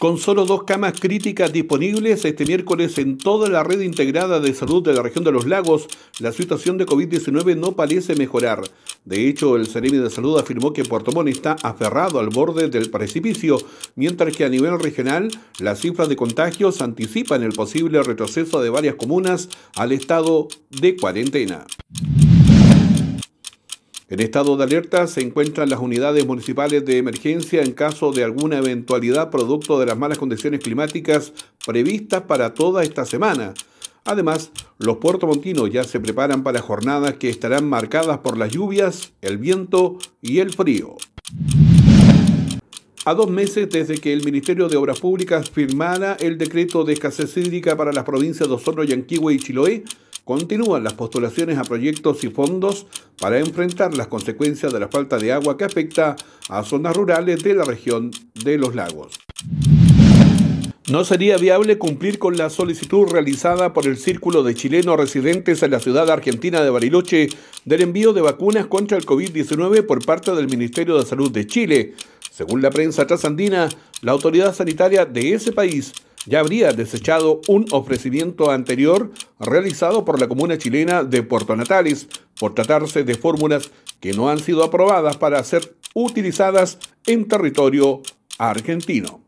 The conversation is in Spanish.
Con solo dos camas críticas disponibles este miércoles en toda la red integrada de salud de la región de los lagos, la situación de COVID-19 no parece mejorar. De hecho, el Ceremi de Salud afirmó que Puerto Montt está aferrado al borde del precipicio, mientras que a nivel regional las cifras de contagios anticipan el posible retroceso de varias comunas al estado de cuarentena. En estado de alerta se encuentran las unidades municipales de emergencia en caso de alguna eventualidad producto de las malas condiciones climáticas previstas para toda esta semana. Además, los montinos ya se preparan para jornadas que estarán marcadas por las lluvias, el viento y el frío. A dos meses desde que el Ministerio de Obras Públicas firmara el decreto de escasez hídrica para las provincias de Osorno, Yanquihue y Chiloé, Continúan las postulaciones a proyectos y fondos para enfrentar las consecuencias de la falta de agua que afecta a zonas rurales de la región de los lagos. No sería viable cumplir con la solicitud realizada por el Círculo de Chilenos residentes en la ciudad argentina de Bariloche del envío de vacunas contra el COVID-19 por parte del Ministerio de Salud de Chile. Según la prensa trasandina, la autoridad sanitaria de ese país ya habría desechado un ofrecimiento anterior realizado por la comuna chilena de Puerto Natales por tratarse de fórmulas que no han sido aprobadas para ser utilizadas en territorio argentino.